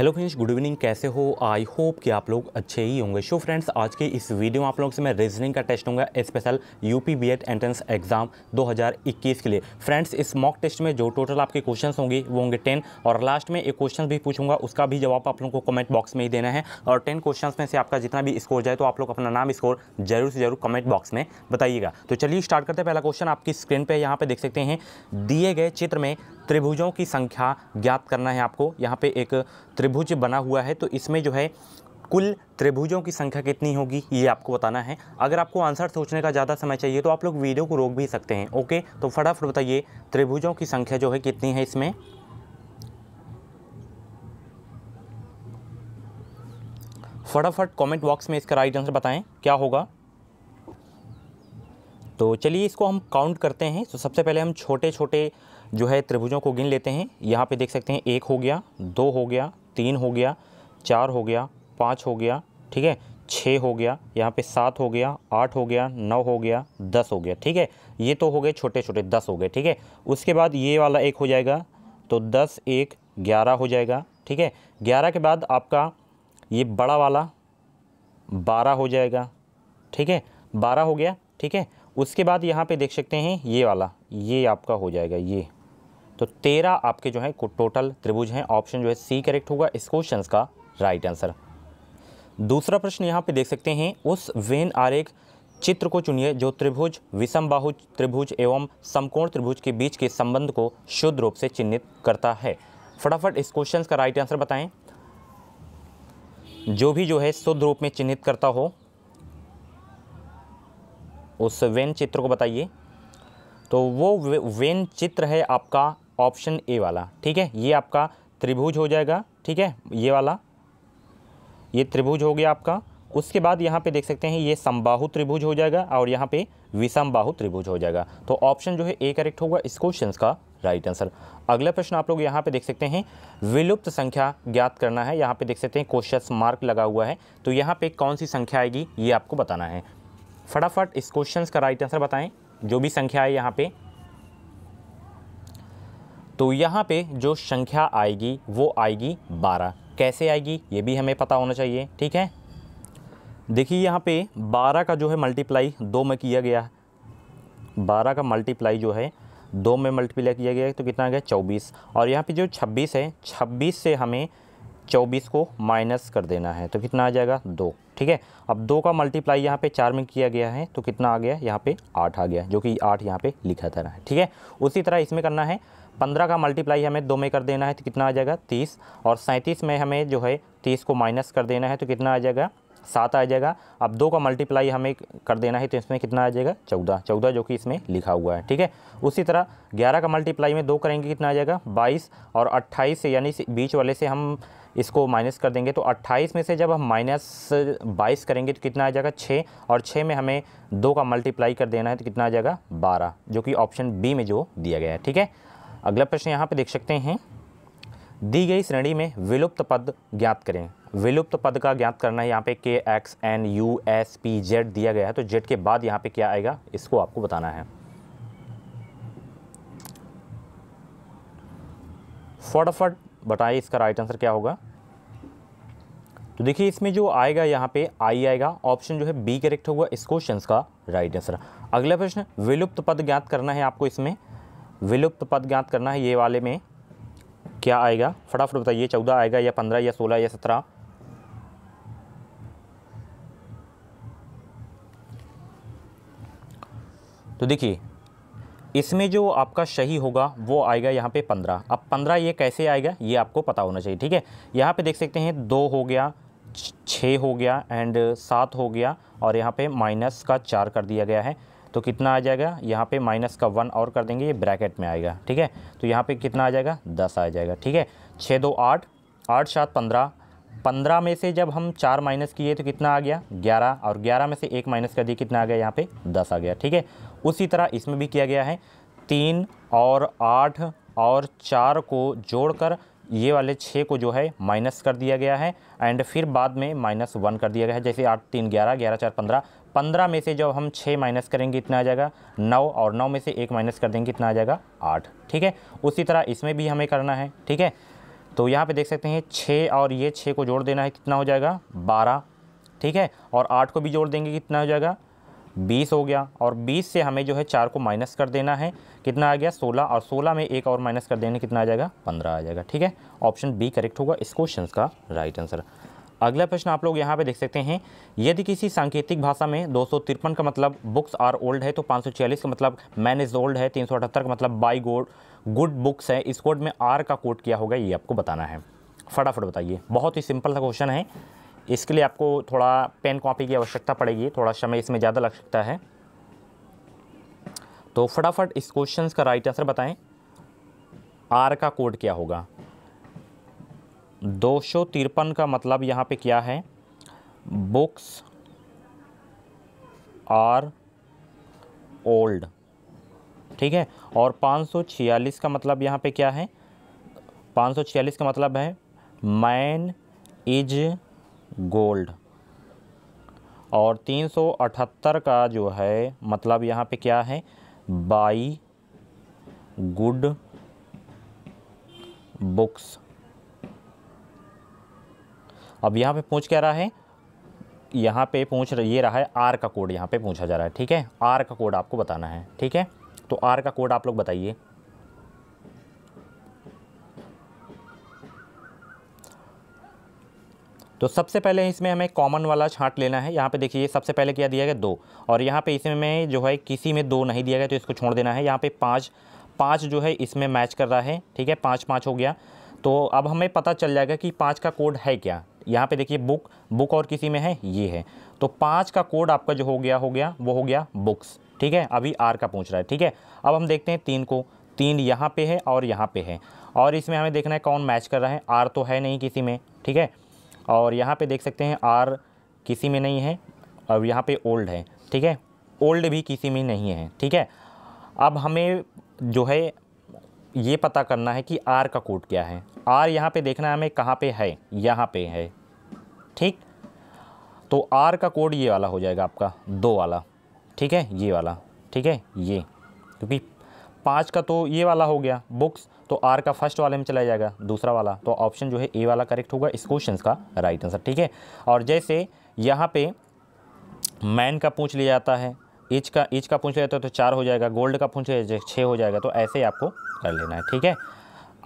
hello friends good evening कैसे हो I hope कि आप लोग अच्छे ही होंगे शो फ्रेंड्स आज के इस वीडियो में आप लोगों से मैं रीजनिंग का टेस्ट होंगे special UP BEd entrance exam 2021 के लिए फ्रेंड्स इस मॉक टेस्ट में जो टोटल आपके क्वेश्चंस होंगे वो होंगे टेन और लास्ट में एक क्वेश्चन भी पूछूंगा उसका भी जवाब आप लोगों को कमेंट बॉक्स में ही देना है और टेन क्वेश्चन में से आपका जितना भी स्कोर जाए तो आप लोग अपना नाम स्कोर जरूर से जरूर कमेंट बॉक्स में बताइएगा तो चलिए स्टार्ट करते हैं पहला क्वेश्चन आपकी स्क्रीन पर यहाँ पर देख सकते हैं दिए गए चित्र में त्रिभुजों की संख्या ज्ञात करना है आपको यहाँ पे एक त्रिभुज बना हुआ है तो इसमें जो है कुल त्रिभुजों की संख्या कितनी होगी ये आपको बताना है अगर आपको आंसर सोचने का ज़्यादा समय चाहिए तो आप लोग वीडियो को रोक भी सकते हैं ओके तो फटाफट बताइए त्रिभुजों की संख्या जो है कितनी है इसमें फटाफट कमेंट बॉक्स में इसका राइट आंसर बताएं क्या होगा तो चलिए इसको हम काउंट करते हैं तो सबसे पहले हम छोटे छोटे जो है त्रिभुजों को गिन लेते हैं यहाँ पे देख सकते हैं एक हो गया दो हो गया तीन हो गया चार हो गया पाँच हो गया ठीक है छः हो गया यहाँ पे सात हो गया आठ हो गया नौ हो गया दस हो गया ठीक है ये तो हो गए छोटे छोटे दस हो गए ठीक है उसके बाद ये वाला एक हो जाएगा तो दस एक ग्यारह हो जाएगा ठीक है ग्यारह के बाद आपका ये बड़ा वाला बारह हो जाएगा ठीक है बारह हो गया ठीक है उसके बाद यहाँ पे देख सकते हैं ये वाला ये आपका हो जाएगा ये तो तेरह आपके जो है टोटल त्रिभुज हैं ऑप्शन जो है सी करेक्ट होगा इस क्वेश्चन का राइट आंसर दूसरा प्रश्न यहाँ पे देख सकते हैं उस वेन आरेख चित्र को चुनिए जो त्रिभुज विषमबाहु त्रिभुज एवं समकोण त्रिभुज के बीच के संबंध को शुद्ध रूप से चिन्हित करता है फटाफट इस क्वेश्चन का राइट आंसर बताएं जो भी जो है शुद्ध रूप में चिन्हित करता हो उस वेन चित्र को बताइए तो वो वेन चित्र है आपका ऑप्शन ए वाला ठीक है ये आपका त्रिभुज हो जाएगा ठीक है ये वाला ये त्रिभुज हो गया आपका उसके बाद यहाँ पे देख सकते हैं ये समबाहु त्रिभुज हो जाएगा और यहाँ पे विषमबाहु त्रिभुज हो जाएगा तो ऑप्शन जो है ए करेक्ट होगा इस क्वेश्चन का राइट आंसर अगला प्रश्न आप लोग यहाँ पे देख सकते हैं विलुप्त संख्या ज्ञात करना है यहाँ पे देख सकते हैं क्वेश्चन मार्क लगा हुआ है तो यहाँ पे कौन सी संख्या आएगी ये आपको बताना है फटाफट इस क्वेश्चन का राइट आंसर बताएं जो भी संख्या है यहाँ पे तो यहाँ पे जो संख्या आएगी वो आएगी बारह कैसे आएगी ये भी हमें पता होना चाहिए ठीक है देखिए यहाँ पे बारह का जो है मल्टीप्लाई दो में किया गया है बारह का मल्टीप्लाई जो है दो में मल्टीप्लाई किया गया है तो कितना आ गया चौबीस और यहाँ पे जो छब्बीस है छब्बीस से हमें चौबीस को माइनस कर देना है तो कितना आ जाएगा दो ठीक है अब दो का मल्टीप्लाई यहाँ पे चार में किया गया है तो कितना आ गया यहाँ पे आठ आ गया जो कि आठ यहाँ पे लिखा था रहा है ठीक है उसी तरह इसमें करना है पंद्रह का मल्टीप्लाई हमें दो में कर देना है तो कितना आ जाएगा तीस और सैंतीस में हमें जो है तीस को माइनस कर देना है तो कितना आ जाएगा सात आ जाएगा अब दो का मल्टीप्लाई हमें कर देना है तो इसमें कितना आ जाएगा चौदह चौदह जो कि इसमें लिखा हुआ है ठीक है उसी तरह ग्यारह का मल्टीप्लाई में दो करेंगे कितना आ जाएगा बाईस और अट्ठाईस से यानी बीच वाले से हम इसको माइनस कर देंगे तो 28 में से जब हम माइनस बाईस करेंगे तो कितना आ जाएगा 6 और 6 में हमें दो का मल्टीप्लाई कर देना है तो कितना आ जाएगा बारह जो कि ऑप्शन बी में जो दिया गया है ठीक है अगला प्रश्न यहाँ पर देख सकते हैं दी गई श्रेणी में विलुप्त पद ज्ञात करें विलुप्त पद का ज्ञात करना है यहाँ पे K X N U S P Z दिया गया है तो जेड के बाद यहाँ पे क्या आएगा इसको आपको बताना है फटाफट बताइए इसका राइट आंसर क्या होगा तो देखिए इसमें जो आएगा यहाँ पे आई आएगा ऑप्शन जो है बी करेक्ट होगा इस क्वेश्चन का राइट आंसर अगला प्रश्न विलुप्त पद ज्ञात करना है आपको इसमें विलुप्त पद ज्ञात करना है ये वाले में क्या आएगा फटाफट बताइए चौदह आएगा या पंद्रह या सोलह या सत्रह तो देखिए इसमें जो आपका सही होगा वो आएगा यहाँ पे पंद्रह अब पंद्रह ये कैसे आएगा ये आपको पता होना चाहिए ठीक है यहाँ पे देख सकते हैं दो हो गया छः हो गया एंड सात हो गया और यहाँ पे माइनस का चार कर दिया गया है तो कितना आ जाएगा यहाँ पे माइनस का वन और कर देंगे ये ब्रैकेट में आएगा ठीक है तो यहाँ पे कितना आ जाएगा दस आ जाएगा ठीक है छः दो आठ आठ सात पंद्रह पंद्रह में से जब हम चार माइनस किए तो कितना आ गया ग्यारह और ग्यारह में से एक माइनस कर दिए कितना आ गया यहाँ पर दस आ गया ठीक है उसी तरह इसमें भी किया गया है तीन और आठ और चार को जोड़कर ये वाले छः को जो है माइनस कर दिया गया है एंड फिर बाद में माइनस वन कर दिया गया है जैसे आठ तीन ग्यारह ग्यारह चार पंद्रह पंद्रह में से जब हम छः माइनस करेंगे इतना आ जाएगा नौ और नौ में से एक माइनस कर देंगे इतना आ जाएगा आठ ठीक है उसी तरह इसमें भी हमें करना है ठीक है तो यहाँ पर देख सकते हैं छः और ये छः को जोड़ देना है कितना हो जाएगा बारह ठीक है और आठ को भी जोड़ देंगे कितना हो जाएगा बीस हो गया और बीस से हमें जो है चार को माइनस कर देना है कितना आ गया सोलह और सोलह में एक और माइनस कर देने कितना आ जाएगा पंद्रह आ जाएगा ठीक है ऑप्शन बी करेक्ट होगा इस क्वेश्चन का राइट आंसर अगला प्रश्न आप लोग यहाँ पे देख सकते हैं यदि किसी सांकेतिक भाषा में दो का मतलब बुक्स आर ओल्ड है तो पाँच का मतलब मैन इज़ ओल्ड है तीन का मतलब बाई गोड गुड बुक्स है इस कोड में आर का कोड किया होगा ये आपको बताना है फटाफट बताइए बहुत ही सिंपल सा क्वेश्चन है इसके लिए आपको थोड़ा पेन कॉपी की आवश्यकता पड़ेगी थोड़ा समय इसमें ज़्यादा लग सकता है तो फटाफट इस क्वेश्चन का राइट आंसर बताएं आर का कोड क्या होगा दो सौ तिरपन का मतलब यहाँ पे क्या है बुक्स आर ओल्ड ठीक है और 546 का मतलब यहाँ पे क्या है 546 का मतलब है मैन इज गोल्ड और 378 का जो है मतलब यहाँ पे क्या है बाई गुड बुक्स अब यहाँ पे पूछ क्या रहा है यहाँ पे पूछ ये रहा है आर का कोड यहाँ पे पूछा जा रहा है ठीक है आर का कोड आपको बताना है ठीक है तो आर का कोड आप लोग बताइए तो सबसे पहले इसमें हमें कॉमन वाला छांट लेना है यहाँ पे देखिए सबसे पहले क्या दिया गया दो और यहाँ पे इसमें जो है किसी में दो नहीं दिया गया तो इसको छोड़ देना है यहाँ पे पाँच पाँच जो है इसमें मैच कर रहा है ठीक है पाँच पाँच हो गया तो अब हमें पता चल जाएगा कि पाँच का कोड है क्या यहाँ पर देखिए बुक बुक और किसी में है ये है तो पाँच का कोड आपका जो हो गया हो गया वो हो गया बुक्स ठीक है अभी आर का पूछ रहा है ठीक है अब हम देखते हैं तीन को तीन यहाँ पे है और यहाँ पे है और इसमें हमें देखना है कौन मैच कर रहा है आर तो है नहीं किसी में ठीक है और यहाँ पे देख सकते हैं आर किसी में नहीं है और यहाँ पे ओल्ड है ठीक है ओल्ड भी किसी में नहीं है ठीक है अब हमें जो है ये पता करना है कि आर का कोड क्या है आर यहाँ पे देखना है हमें कहाँ पे है यहाँ पे है ठीक तो आर का कोड ये वाला हो जाएगा आपका दो वाला ठीक है ये वाला ठीक है ये क्योंकि पाँच का तो ये वाला हो गया बुक्स तो आर का फर्स्ट वाले में चला जाएगा दूसरा वाला तो ऑप्शन जो है ए वाला करेक्ट होगा इस क्वेश्चन का राइट आंसर ठीक है और जैसे यहाँ पे मैन का पूछ लिया जाता है ईच का इच का पूछ लिया जाता है तो चार हो जाएगा गोल्ड का पूछ लिया छः हो जाएगा तो ऐसे ही आपको कर लेना है ठीक है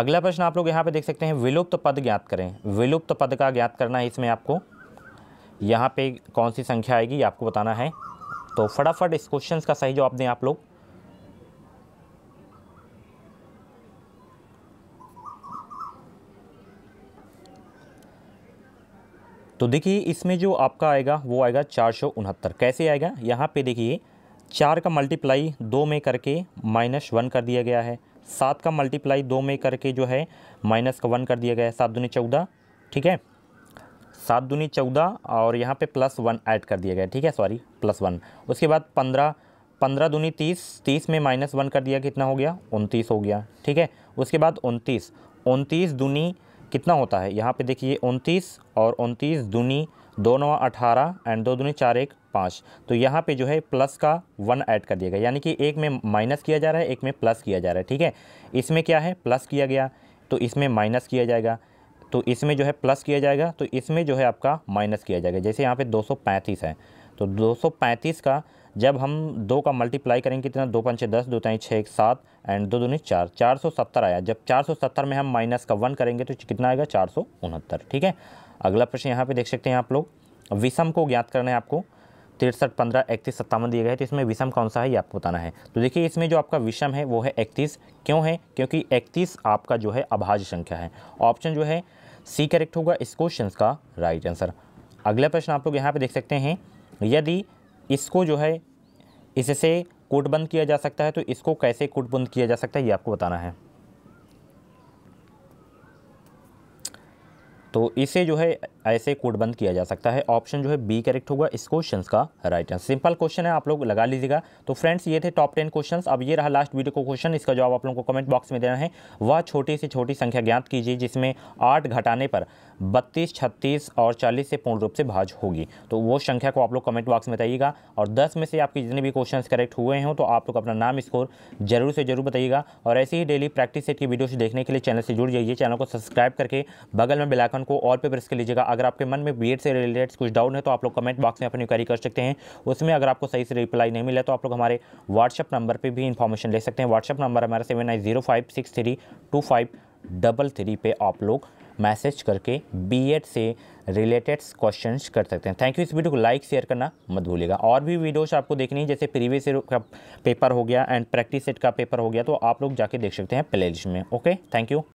अगला प्रश्न आप लोग यहाँ पे देख सकते हैं विलुप्त पद ज्ञात करें विलुप्त पद का ज्ञात करना है इसमें आपको यहाँ पे कौन सी संख्या आएगी आपको बताना है तो फटाफट इस क्वेश्चन का सही जवाब दें आप लोग तो देखिए इसमें जो आपका आएगा वो आएगा चार कैसे आएगा यहाँ पे देखिए चार का मल्टीप्लाई दो में करके माइनस वन कर दिया गया है सात का मल्टीप्लाई दो में करके जो है माइनस का वन कर दिया गया है सात दूनी चौदह ठीक है सात दूनी चौदह और यहाँ पे प्लस वन ऐड कर दिया गया ठीक है सॉरी प्लस वन उसके बाद पंद्रह पंद्रह दूनी तीस तीस में माइनस वन कर दिया कितना हो गया उनतीस हो गया ठीक है उसके बाद उनतीस उनतीस दूनी कितना होता है यहाँ पे देखिए उनतीस और उनतीस दूनी दो नौ अठारह एंड दो दूनी चार एक पाँच तो यहाँ पे जो है प्लस का वन ऐड कर दिया गया यानी कि एक में माइनस किया जा रहा है एक में प्लस किया जा रहा है ठीक है इसमें क्या है प्लस किया गया तो इसमें माइनस किया जाएगा तो इसमें जो है प्लस किया जाएगा तो इसमें जो है आपका माइनस किया जाएगा जैसे यहाँ पर दो है तो दो का जब हम दो का मल्टीप्लाई करेंगे कितना दो पंचे दस दो तीन छः एक सात एंड दो दूनी चार चार सौ सत्तर आया जब चार सौ सत्तर में हम माइनस का वन करेंगे तो कितना आएगा चार सौ उनहत्तर ठीक है अगला प्रश्न यहाँ पे देख सकते हैं आप लोग विषम को ज्ञात करना है आपको तिरसठ पंद्रह इकतीस सत्तावन दिए गए तो इसमें विषम कौन सा है ये आपको बताना है तो देखिए इसमें जो आपका विषम है वो है इकतीस क्यों है क्योंकि इकतीस आपका जो है अभाज्य संख्या है ऑप्शन जो है सी करेक्ट होगा इस क्वेश्चन का राइट आंसर अगला प्रश्न आप लोग यहाँ पे देख सकते हैं यदि इसको जो है इससे कोटबंद किया जा सकता है तो इसको कैसे कोटबंद किया जा सकता है ये आपको बताना है तो इसे जो है ऐसे बंद किया जा सकता है ऑप्शन जो है बी करेक्ट होगा इस क्वेश्चन का राइट आंसर सिंपल क्वेश्चन है आप लोग लगा लीजिएगा तो फ्रेंड्स ये थे टॉप टेन क्वेश्चंस अब ये रहा लास्ट वीडियो को क्वेश्चन इसका जवाब आप लोगों को कमेंट बॉक्स में देना है वह छोटी से छोटी संख्या ज्ञात कीजिए जिसमें आठ घटाने पर बत्तीस छत्तीस और चालीस से पूर्ण रूप से भाज होगी तो वो संख्या को आप लोग कमेंट बॉक्स में बताइएगा और दस में से आपके जितने भी क्वेश्चन करेक्ट हुए हों तो आप लोग अपना नाम स्कोर जरूर से जरूर बताइएगा और ऐसे ही डेली प्रैक्टिस सेट की वीडियो देखने के लिए चैनल से जुड़ जाइए चैनल को सब्सक्राइब करके बगल में बिलाकर क्वेश्चन को और पेपर इसके लीजिएगा अगर आपके मन में बी से रिलेटेड कुछ डाउट है तो आप लोग कमेंट बॉक्स में अपनी क्वारी कर सकते हैं उसमें अगर आपको सही से रिप्लाई नहीं मिला तो आप लोग हमारे व्हाट्सअप नंबर पर भी इन्फॉर्मेशन ले सकते हैं व्हाट्सअप नंबर हमारा seven nine zero five six three two five double three पे आप लोग मैसेज करके बीएड से रिलेटेड क्वेश्चंस कर सकते हैं थैंक यू इस वीडियो को लाइक शेयर करना मत भूलिएगा और भी वीडियोस आपको देखनी है जैसे प्रीवियस ईयर का पेपर हो गया एंड प्रैक्टिस सेट का पेपर हो गया तो आप लोग जाके देख सकते हैं प्ले में ओके थैंक यू